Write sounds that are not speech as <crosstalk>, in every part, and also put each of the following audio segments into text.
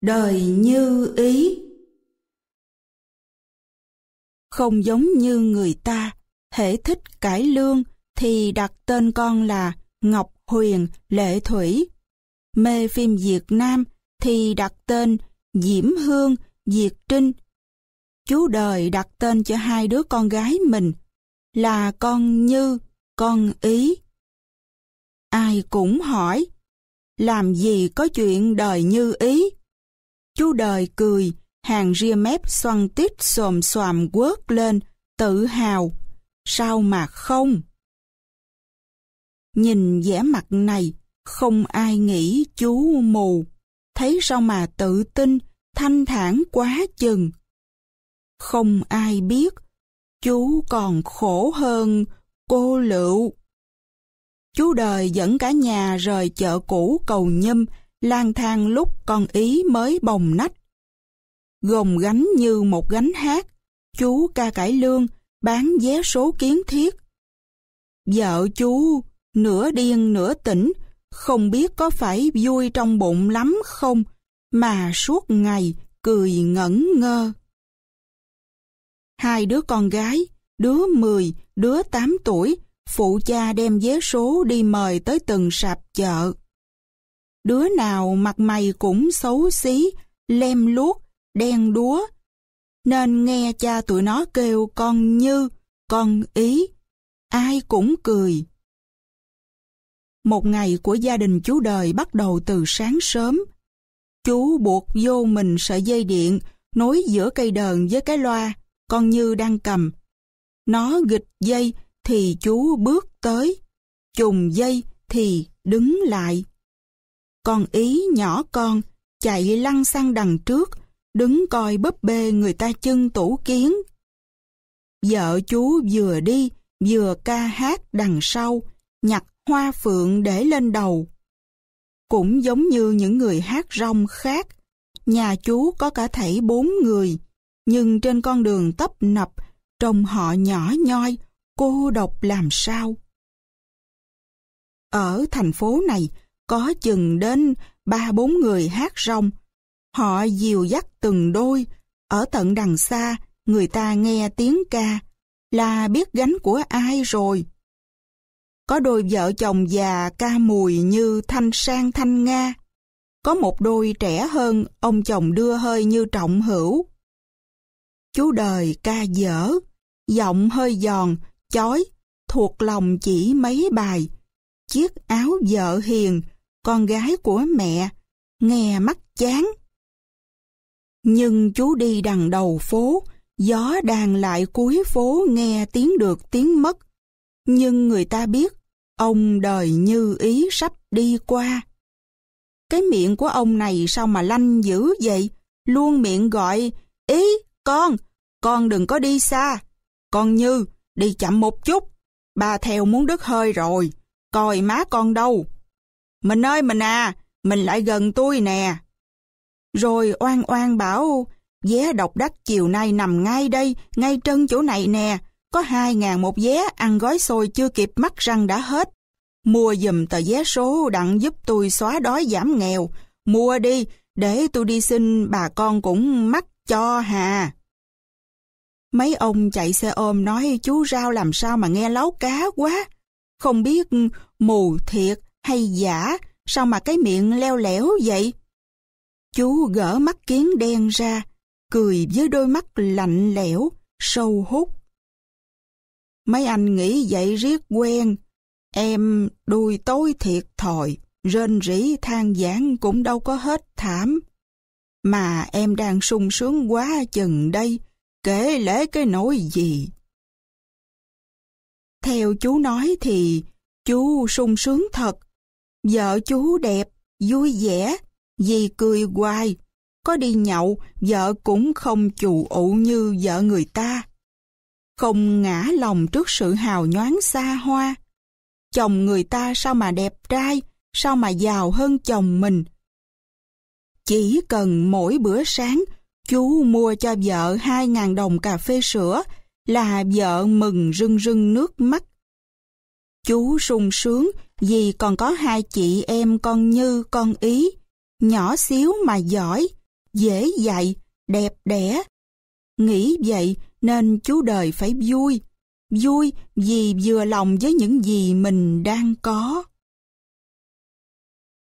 đời như ý. Không giống như người ta, thể thích cải lương thì đặt tên con là Ngọc Huyền Lệ Thủy. Mê phim Việt Nam thì đặt tên Diễm Hương Diệt Trinh. Chú đời đặt tên cho hai đứa con gái mình là con Như, con Ý. Ai cũng hỏi, làm gì có chuyện đời như ý? Chú đời cười, hàng ria mép xoăn tít xồm xoàm quớt lên, tự hào. Sao mà không? Nhìn vẻ mặt này, không ai nghĩ chú mù. Thấy sao mà tự tin, thanh thản quá chừng. Không ai biết, chú còn khổ hơn cô lựu. Chú đời dẫn cả nhà rời chợ cũ cầu nhâm lang thang lúc con ý mới bồng nách. Gồng gánh như một gánh hát, chú ca cải lương bán vé số kiến thiết. Vợ chú, nửa điên nửa tỉnh, không biết có phải vui trong bụng lắm không, mà suốt ngày cười ngẩn ngơ. Hai đứa con gái, đứa 10, đứa 8 tuổi, phụ cha đem vé số đi mời tới từng sạp chợ. Đứa nào mặt mày cũng xấu xí, lem luốc, đen đúa. Nên nghe cha tụi nó kêu con Như, con Ý, ai cũng cười. Một ngày của gia đình chú đời bắt đầu từ sáng sớm. Chú buộc vô mình sợi dây điện, nối giữa cây đờn với cái loa, con Như đang cầm. Nó gịch dây thì chú bước tới, trùng dây thì đứng lại. Con ý nhỏ con, chạy lăn sang đằng trước, đứng coi búp bê người ta chân tủ kiến. Vợ chú vừa đi, vừa ca hát đằng sau, nhặt hoa phượng để lên đầu. Cũng giống như những người hát rong khác, nhà chú có cả thảy bốn người, nhưng trên con đường tấp nập, trông họ nhỏ nhoi, cô độc làm sao. Ở thành phố này, có chừng đến ba bốn người hát rong. Họ dìu dắt từng đôi, ở tận đằng xa người ta nghe tiếng ca là biết gánh của ai rồi. Có đôi vợ chồng già ca mùi như thanh sang thanh nga. Có một đôi trẻ hơn ông chồng đưa hơi như trọng hữu. Chú đời ca dở, giọng hơi giòn, chói, thuộc lòng chỉ mấy bài. Chiếc áo vợ hiền, con gái của mẹ, nghe mắt chán. Nhưng chú đi đằng đầu phố, gió đàn lại cuối phố nghe tiếng được tiếng mất. Nhưng người ta biết, ông đời như ý sắp đi qua. Cái miệng của ông này sao mà lanh dữ vậy? Luôn miệng gọi, ý, con, con đừng có đi xa. Con Như, đi chậm một chút. Bà theo muốn đứt hơi rồi, coi má con đâu. Mình ơi mình à, mình lại gần tôi nè. Rồi oan oan bảo, vé độc đắc chiều nay nằm ngay đây, ngay trân chỗ này nè. Có hai ngàn một vé ăn gói xôi chưa kịp mắc răng đã hết. Mua dùm tờ vé số đặng giúp tôi xóa đói giảm nghèo. Mua đi, để tôi đi xin bà con cũng mắc cho hà. Mấy ông chạy xe ôm nói chú Rao làm sao mà nghe láo cá quá. Không biết mù thiệt hay giả, sao mà cái miệng leo lẻo vậy? Chú gỡ mắt kiến đen ra, cười với đôi mắt lạnh lẽo, sâu hút. Mấy anh nghĩ vậy riết quen, em đuôi tối thiệt thòi, rên rỉ than giảng cũng đâu có hết thảm. Mà em đang sung sướng quá chừng đây, kể lễ cái nỗi gì. Theo chú nói thì chú sung sướng thật, Vợ chú đẹp, vui vẻ, dì cười hoài. Có đi nhậu, vợ cũng không chủ ụ như vợ người ta. Không ngã lòng trước sự hào nhoáng xa hoa. Chồng người ta sao mà đẹp trai, sao mà giàu hơn chồng mình. Chỉ cần mỗi bữa sáng, chú mua cho vợ 2.000 đồng cà phê sữa là vợ mừng rưng rưng nước mắt Chú sung sướng vì còn có hai chị em con Như con Ý, nhỏ xíu mà giỏi, dễ dạy, đẹp đẽ. Nghĩ vậy nên chú đời phải vui, vui vì vừa lòng với những gì mình đang có.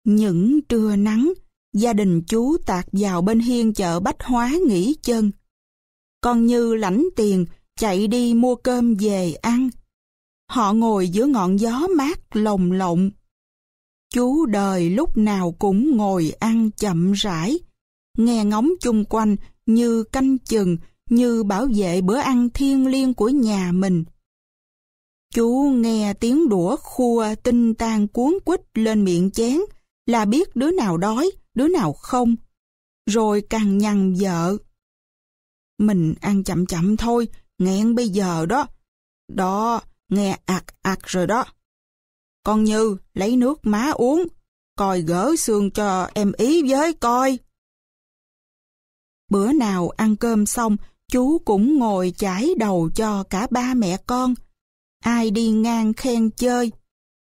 Những trưa nắng, gia đình chú tạt vào bên hiên chợ Bách Hóa nghỉ chân. Con Như lãnh tiền, chạy đi mua cơm về ăn. Họ ngồi giữa ngọn gió mát lồng lộng. Chú đời lúc nào cũng ngồi ăn chậm rãi, nghe ngóng chung quanh như canh chừng, như bảo vệ bữa ăn thiêng liêng của nhà mình. Chú nghe tiếng đũa khua tinh tan cuốn quýt lên miệng chén là biết đứa nào đói, đứa nào không. Rồi càng nhằn vợ. Mình ăn chậm chậm thôi, nghẹn bây giờ đó. Đó, nghe ạc ạc rồi đó. Con Như lấy nước má uống, coi gỡ xương cho em ý với coi. Bữa nào ăn cơm xong, chú cũng ngồi chải đầu cho cả ba mẹ con. Ai đi ngang khen chơi.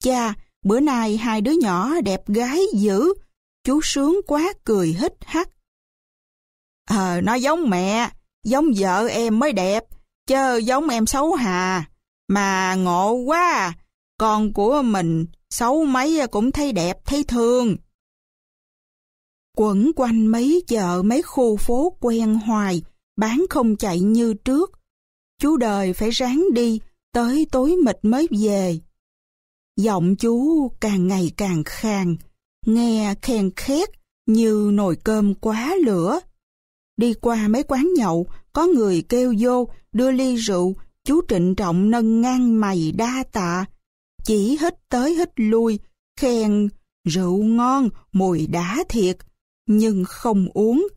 Cha, bữa nay hai đứa nhỏ đẹp gái dữ. Chú sướng quá cười hít hắt. Ờ, nó giống mẹ, giống vợ em mới đẹp, chớ giống em xấu hà. Mà ngộ quá con của mình xấu mấy cũng thấy đẹp, thấy thương. Quẩn quanh mấy chợ mấy khu phố quen hoài, bán không chạy như trước. Chú đời phải ráng đi, tới tối mịt mới về. Giọng chú càng ngày càng khàn, nghe khen khét như nồi cơm quá lửa. Đi qua mấy quán nhậu, có người kêu vô, đưa ly rượu Chú trịnh trọng nâng ngang mày đa tạ, chỉ hít tới hít lui, khen rượu ngon, mùi đá thiệt, nhưng không uống.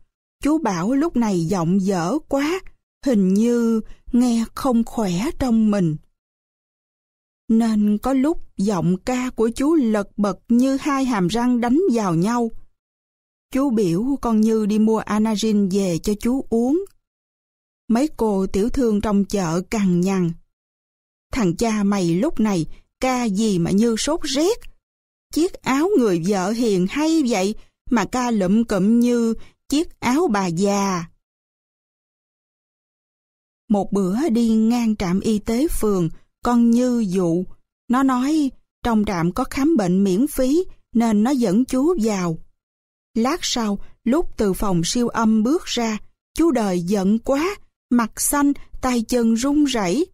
Chú bảo lúc này giọng dở quá, hình như nghe không khỏe trong mình. Nên có lúc giọng ca của chú lật bật như hai hàm răng đánh vào nhau. Chú biểu con Như đi mua Anarin về cho chú uống mấy cô tiểu thương trong chợ cằn nhằn. Thằng cha mày lúc này ca gì mà như sốt rét. Chiếc áo người vợ hiền hay vậy mà ca lụm cụm như chiếc áo bà già. Một bữa đi ngang trạm y tế phường, con Như dụ. Nó nói trong trạm có khám bệnh miễn phí nên nó dẫn chú vào. Lát sau, lúc từ phòng siêu âm bước ra, chú đời giận quá mặt xanh, tay chân run rẩy.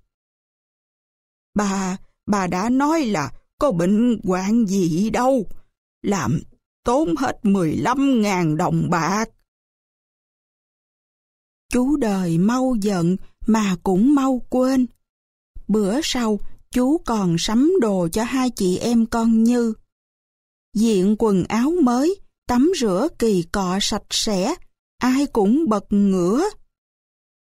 Bà, bà đã nói là có bệnh hoạn gì đâu, làm tốn hết 15.000 đồng bạc. Chú đời mau giận mà cũng mau quên. Bữa sau, chú còn sắm đồ cho hai chị em con Như. Diện quần áo mới, tắm rửa kỳ cọ sạch sẽ, ai cũng bật ngửa.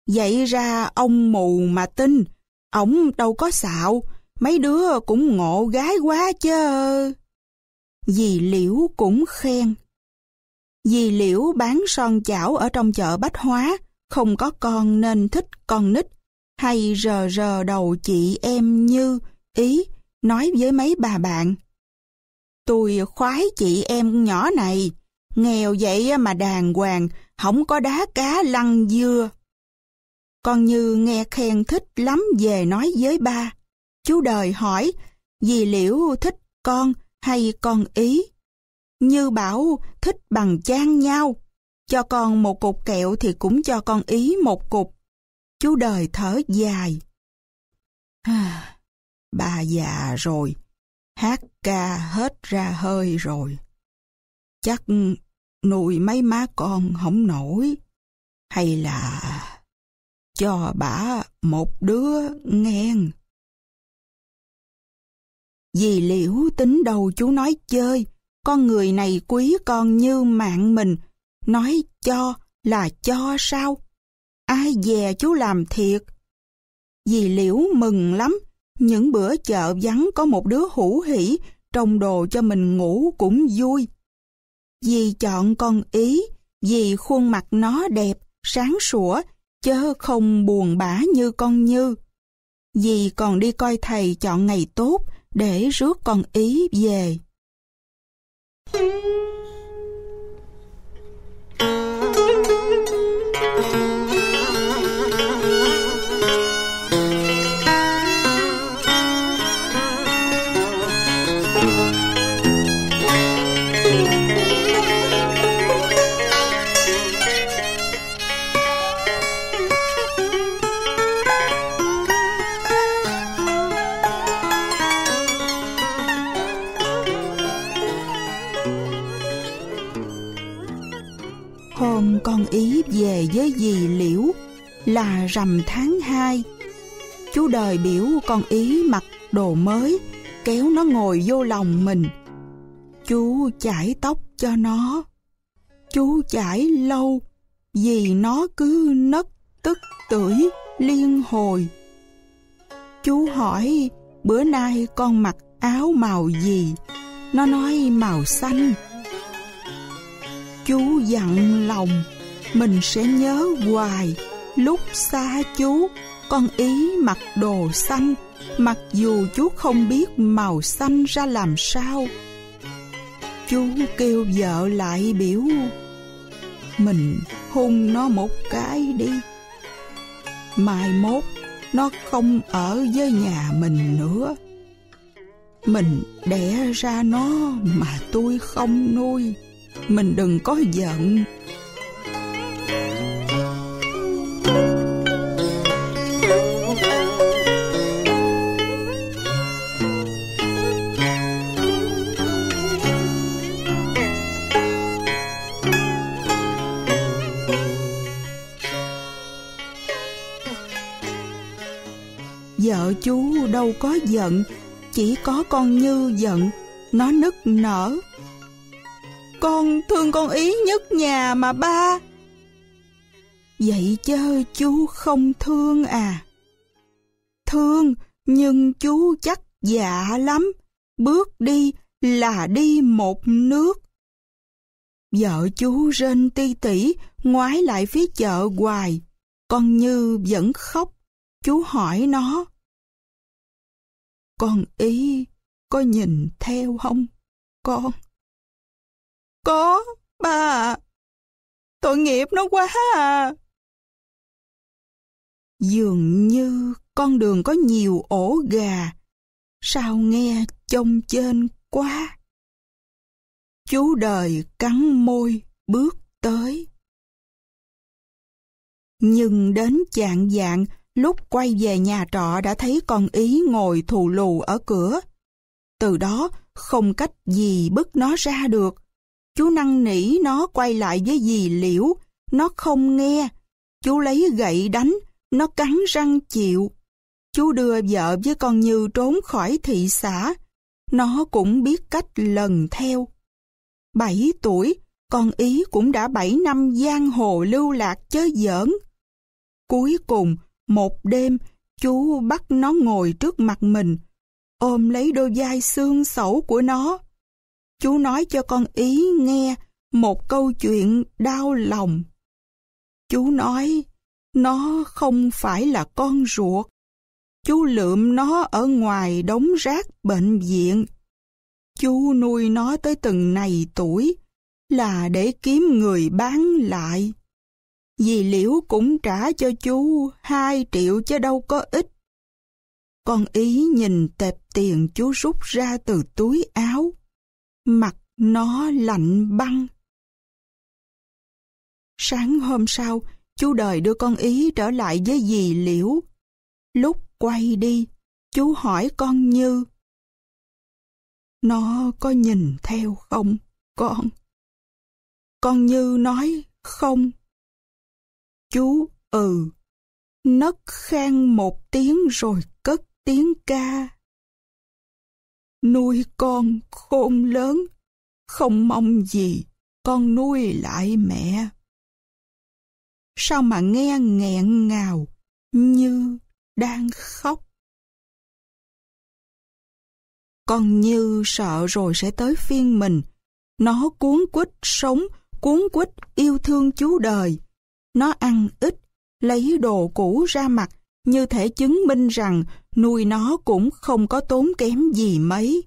Vậy ra ông mù mà tin, ổng đâu có xạo, mấy đứa cũng ngộ gái quá chứ. Dì Liễu cũng khen. Dì Liễu bán son chảo ở trong chợ Bách Hóa, không có con nên thích con nít, hay rờ rờ đầu chị em như ý, nói với mấy bà bạn. Tôi khoái chị em nhỏ này, nghèo vậy mà đàng hoàng, không có đá cá lăn dưa. Con Như nghe khen thích lắm về nói với ba. Chú đời hỏi, dì Liễu thích con hay con ý? Như bảo thích bằng chan nhau. Cho con một cục kẹo thì cũng cho con ý một cục. Chú đời thở dài. À, bà già rồi, hát ca hết ra hơi rồi. Chắc nuôi mấy má con không nổi. Hay là cho bà một đứa ngang. Dì liễu tính đầu chú nói chơi, con người này quý con như mạng mình, nói cho là cho sao? Ai dè chú làm thiệt? Dì liễu mừng lắm, những bữa chợ vắng có một đứa hủ hỉ trồng đồ cho mình ngủ cũng vui. Dì chọn con ý, vì khuôn mặt nó đẹp, sáng sủa, chớ không buồn bã như con Như. Dì còn đi coi thầy chọn ngày tốt để rước con ý về. Thank ý về với dì liễu là rằm tháng hai Chú đời biểu con ý mặc đồ mới, kéo nó ngồi vô lòng mình. Chú chải tóc cho nó. Chú chải lâu, vì nó cứ nấc tức tưởi liên hồi. Chú hỏi bữa nay con mặc áo màu gì? Nó nói màu xanh. Chú dặn lòng mình sẽ nhớ hoài lúc xa chú con ý mặc đồ xanh mặc dù chú không biết màu xanh ra làm sao chú kêu vợ lại biểu mình hôn nó một cái đi mai mốt nó không ở với nhà mình nữa mình đẻ ra nó mà tôi không nuôi mình đừng có giận đâu có giận chỉ có con như giận nó nức nở con thương con ý nhất nhà mà ba vậy chớ chú không thương à thương nhưng chú chắc dạ lắm bước đi là đi một nước vợ chú rên ti tỉ ngoái lại phía chợ hoài con như vẫn khóc chú hỏi nó con ý có nhìn theo không? Con. Có, ba. Tội nghiệp nó quá à. Dường như con đường có nhiều ổ gà. Sao nghe trông trên quá. Chú đời cắn môi bước tới. Nhưng đến chạng dạng, Lúc quay về nhà trọ đã thấy con Ý ngồi thù lù ở cửa. Từ đó, không cách gì bức nó ra được. Chú năng nỉ nó quay lại với dì Liễu, nó không nghe. Chú lấy gậy đánh, nó cắn răng chịu. Chú đưa vợ với con Như trốn khỏi thị xã, nó cũng biết cách lần theo. Bảy tuổi, con Ý cũng đã bảy năm giang hồ lưu lạc chớ giỡn. Cuối cùng, một đêm, chú bắt nó ngồi trước mặt mình, ôm lấy đôi vai xương xẩu của nó. Chú nói cho con ý nghe một câu chuyện đau lòng. Chú nói, nó không phải là con ruột. Chú lượm nó ở ngoài đống rác bệnh viện. Chú nuôi nó tới từng này tuổi là để kiếm người bán lại dì Liễu cũng trả cho chú hai triệu chứ đâu có ít. Con ý nhìn tẹp tiền chú rút ra từ túi áo. Mặt nó lạnh băng. Sáng hôm sau, chú đời đưa con ý trở lại với dì Liễu. Lúc quay đi, chú hỏi con Như. Nó có nhìn theo không, con? Con Như nói không chú ừ. Nấc khen một tiếng rồi cất tiếng ca. Nuôi con khôn lớn, không mong gì con nuôi lại mẹ. Sao mà nghe nghẹn ngào như đang khóc. Con như sợ rồi sẽ tới phiên mình. Nó cuốn quýt sống, cuốn quýt yêu thương chú đời nó ăn ít, lấy đồ cũ ra mặt như thể chứng minh rằng nuôi nó cũng không có tốn kém gì mấy.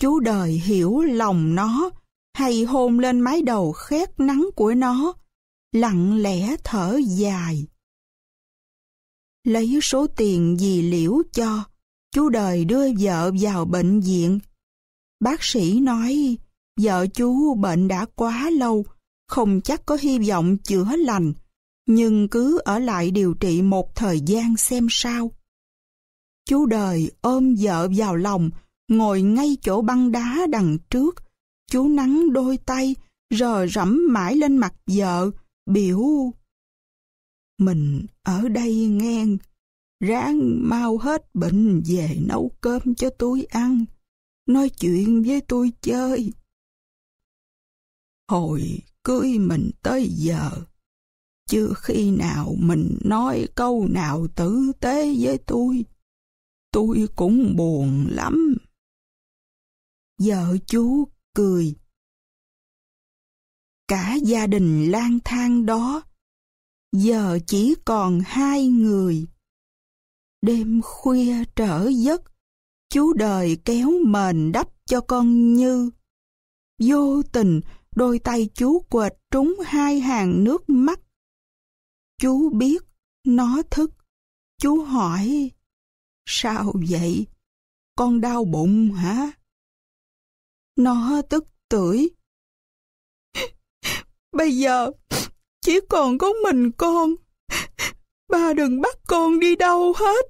Chú đời hiểu lòng nó, hay hôn lên mái đầu khét nắng của nó, lặng lẽ thở dài. Lấy số tiền gì liễu cho, chú đời đưa vợ vào bệnh viện. Bác sĩ nói, vợ chú bệnh đã quá lâu, không chắc có hy vọng chữa lành, nhưng cứ ở lại điều trị một thời gian xem sao. Chú đời ôm vợ vào lòng, ngồi ngay chỗ băng đá đằng trước. Chú nắng đôi tay, rờ rẫm mãi lên mặt vợ, biểu. Mình ở đây ngang ráng mau hết bệnh về nấu cơm cho tôi ăn, nói chuyện với tôi chơi. Hồi cưới mình tới giờ. Chưa khi nào mình nói câu nào tử tế với tôi. Tôi cũng buồn lắm. Vợ chú cười. Cả gia đình lang thang đó, giờ chỉ còn hai người. Đêm khuya trở giấc, chú đời kéo mền đắp cho con Như. Vô tình, đôi tay chú quệt trúng hai hàng nước mắt. Chú biết, nó thức. Chú hỏi, sao vậy? Con đau bụng hả? Nó tức tưởi. <laughs> Bây giờ, chỉ còn có mình con. Ba đừng bắt con đi đâu hết.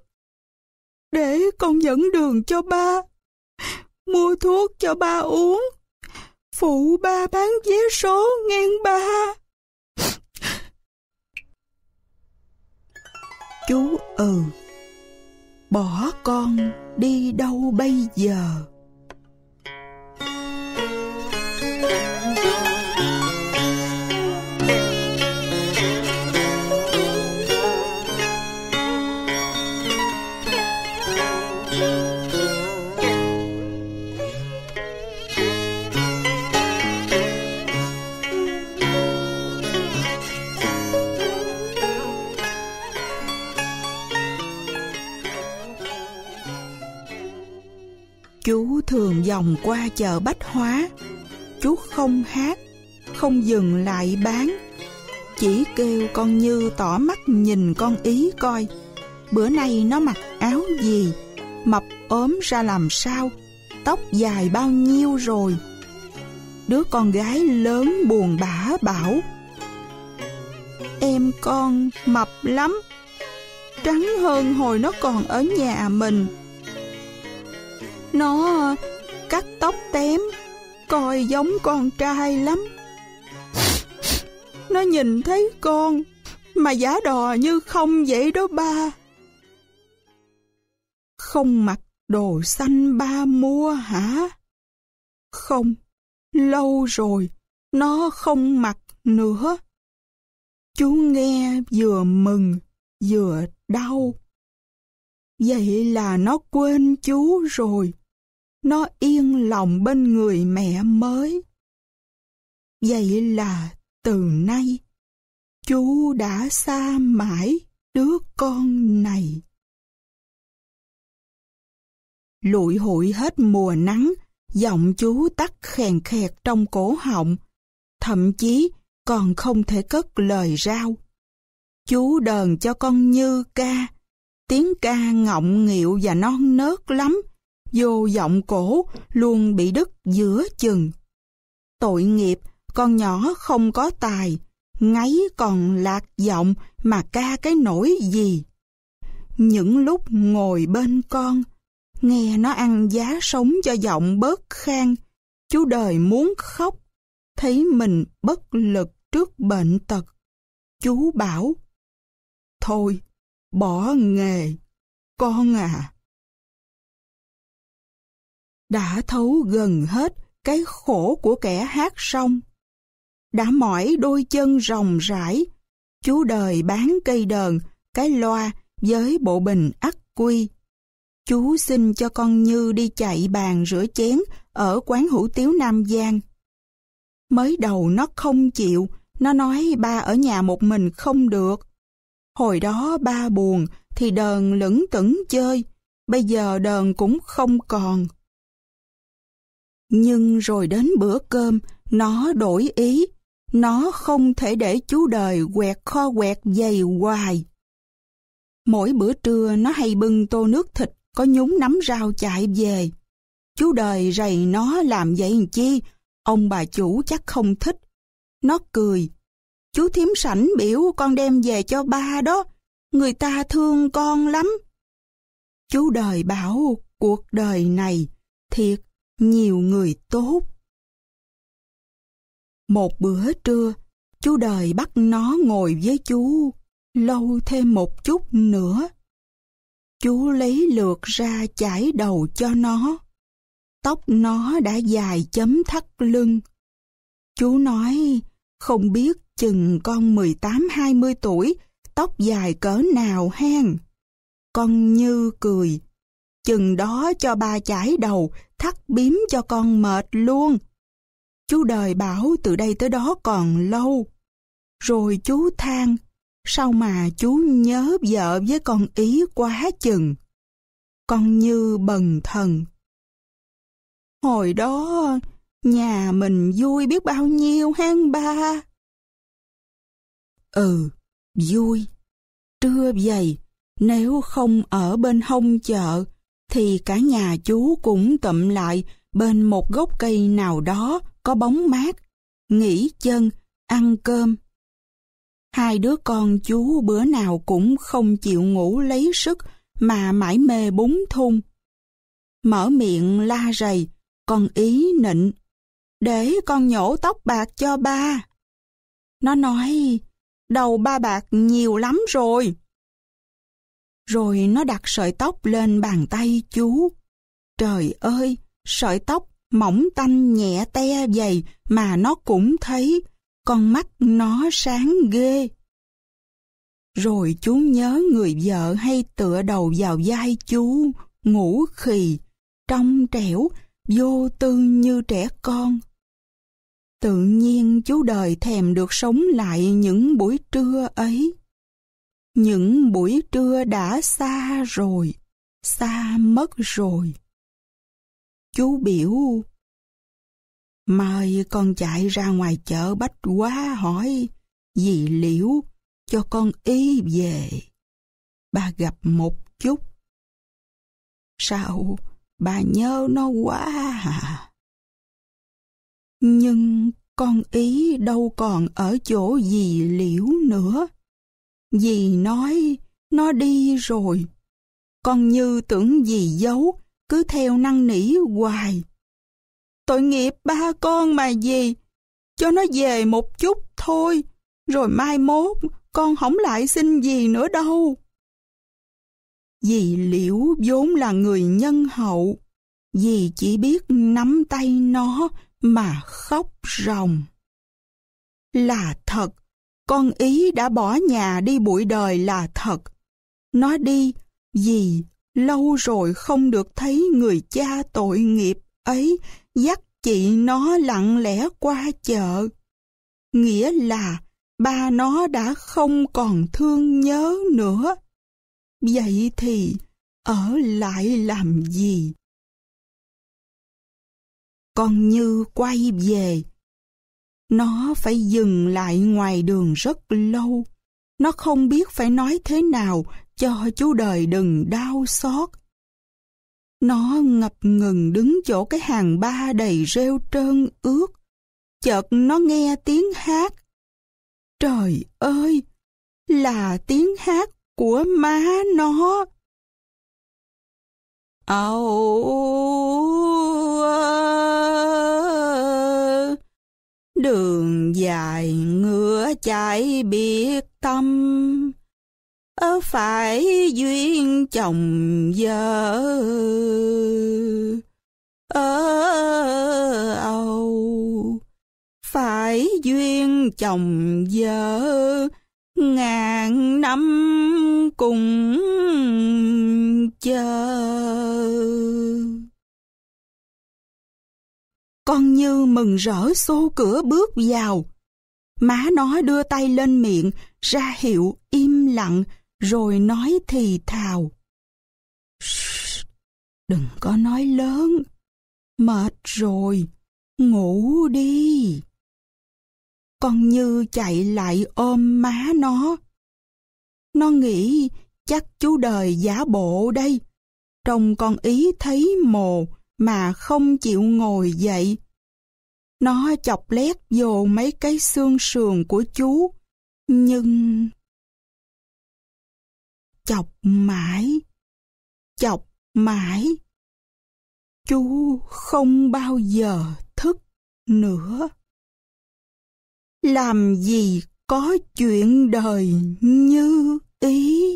Để con dẫn đường cho ba. Mua thuốc cho ba uống Phụ ba bán vé số ngang ba. Chú ừ, bỏ con đi đâu bây giờ? vòng qua chợ Bách Hóa. Chú không hát, không dừng lại bán. Chỉ kêu con Như tỏ mắt nhìn con ý coi. Bữa nay nó mặc áo gì, mập ốm ra làm sao, tóc dài bao nhiêu rồi. Đứa con gái lớn buồn bã bảo. Em con mập lắm, trắng hơn hồi nó còn ở nhà mình. Nó cắt tóc tém Coi giống con trai lắm Nó nhìn thấy con Mà giả đò như không vậy đó ba Không mặc đồ xanh ba mua hả? Không, lâu rồi Nó không mặc nữa Chú nghe vừa mừng vừa đau Vậy là nó quên chú rồi nó yên lòng bên người mẹ mới. Vậy là từ nay, chú đã xa mãi đứa con này. Lụi hụi hết mùa nắng, giọng chú tắt khèn khẹt trong cổ họng, thậm chí còn không thể cất lời rao. Chú đờn cho con Như ca, tiếng ca ngọng nghịu và non nớt lắm, vô giọng cổ luôn bị đứt giữa chừng. Tội nghiệp, con nhỏ không có tài, ngáy còn lạc giọng mà ca cái nỗi gì. Những lúc ngồi bên con, nghe nó ăn giá sống cho giọng bớt khang, chú đời muốn khóc, thấy mình bất lực trước bệnh tật. Chú bảo, thôi, bỏ nghề, con à đã thấu gần hết cái khổ của kẻ hát xong, Đã mỏi đôi chân rồng rãi, chú đời bán cây đờn, cái loa với bộ bình ắc quy. Chú xin cho con Như đi chạy bàn rửa chén ở quán hủ tiếu Nam Giang. Mới đầu nó không chịu, nó nói ba ở nhà một mình không được. Hồi đó ba buồn thì đờn lững tững chơi, bây giờ đờn cũng không còn. Nhưng rồi đến bữa cơm, nó đổi ý. Nó không thể để chú đời quẹt kho quẹt dày hoài. Mỗi bữa trưa nó hay bưng tô nước thịt có nhúng nắm rau chạy về. Chú đời rầy nó làm vậy chi, ông bà chủ chắc không thích. Nó cười. Chú thím sảnh biểu con đem về cho ba đó, người ta thương con lắm. Chú đời bảo cuộc đời này, thiệt nhiều người tốt. Một bữa trưa, chú đời bắt nó ngồi với chú lâu thêm một chút nữa. Chú lấy lượt ra chải đầu cho nó. Tóc nó đã dài chấm thắt lưng. Chú nói, không biết chừng con 18-20 tuổi, tóc dài cỡ nào hen. Con Như cười, chừng đó cho ba chải đầu, thắt biếm cho con mệt luôn. Chú đời bảo từ đây tới đó còn lâu. Rồi chú than, sao mà chú nhớ vợ với con ý quá chừng. Con như bần thần. Hồi đó, nhà mình vui biết bao nhiêu hang ba. Ừ, vui. Trưa dày, nếu không ở bên hông chợ, thì cả nhà chú cũng tụm lại bên một gốc cây nào đó có bóng mát, nghỉ chân, ăn cơm. Hai đứa con chú bữa nào cũng không chịu ngủ lấy sức mà mãi mê bún thun. Mở miệng la rầy, con ý nịnh. Để con nhổ tóc bạc cho ba. Nó nói, đầu ba bạc nhiều lắm rồi. Rồi nó đặt sợi tóc lên bàn tay chú. Trời ơi, sợi tóc mỏng tanh nhẹ te dày mà nó cũng thấy, con mắt nó sáng ghê. Rồi chú nhớ người vợ hay tựa đầu vào vai chú, ngủ khì, trong trẻo, vô tư như trẻ con. Tự nhiên chú đời thèm được sống lại những buổi trưa ấy những buổi trưa đã xa rồi xa mất rồi chú biểu mời con chạy ra ngoài chợ bách quá hỏi dì liễu cho con y về bà gặp một chút sao bà nhớ nó quá à nhưng con ý đâu còn ở chỗ dì liễu nữa Dì nói, nó đi rồi. Con Như tưởng dì giấu, cứ theo năn nỉ hoài. Tội nghiệp ba con mà dì, cho nó về một chút thôi, rồi mai mốt con không lại xin gì nữa đâu. Dì Liễu vốn là người nhân hậu, dì chỉ biết nắm tay nó mà khóc ròng. Là thật, con Ý đã bỏ nhà đi bụi đời là thật. Nó đi vì lâu rồi không được thấy người cha tội nghiệp ấy dắt chị nó lặng lẽ qua chợ. Nghĩa là ba nó đã không còn thương nhớ nữa. Vậy thì ở lại làm gì? Con Như quay về, nó phải dừng lại ngoài đường rất lâu. Nó không biết phải nói thế nào cho chú đời đừng đau xót. Nó ngập ngừng đứng chỗ cái hàng ba đầy rêu trơn ướt. Chợt nó nghe tiếng hát. Trời ơi! Là tiếng hát của má nó. Âu! Oh, đường dài ngựa chạy biệt tâm ớ phải duyên chồng vợ ở âu phải duyên chồng vợ ngàn năm cùng chờ con Như mừng rỡ xô cửa bước vào. Má nó đưa tay lên miệng, ra hiệu im lặng, rồi nói thì thào. Đừng có nói lớn, mệt rồi, ngủ đi. Con Như chạy lại ôm má nó. Nó nghĩ chắc chú đời giả bộ đây. Trông con ý thấy mồ, mà không chịu ngồi dậy. Nó chọc lét vô mấy cái xương sườn của chú, nhưng... Chọc mãi, chọc mãi. Chú không bao giờ thức nữa. Làm gì có chuyện đời như ý.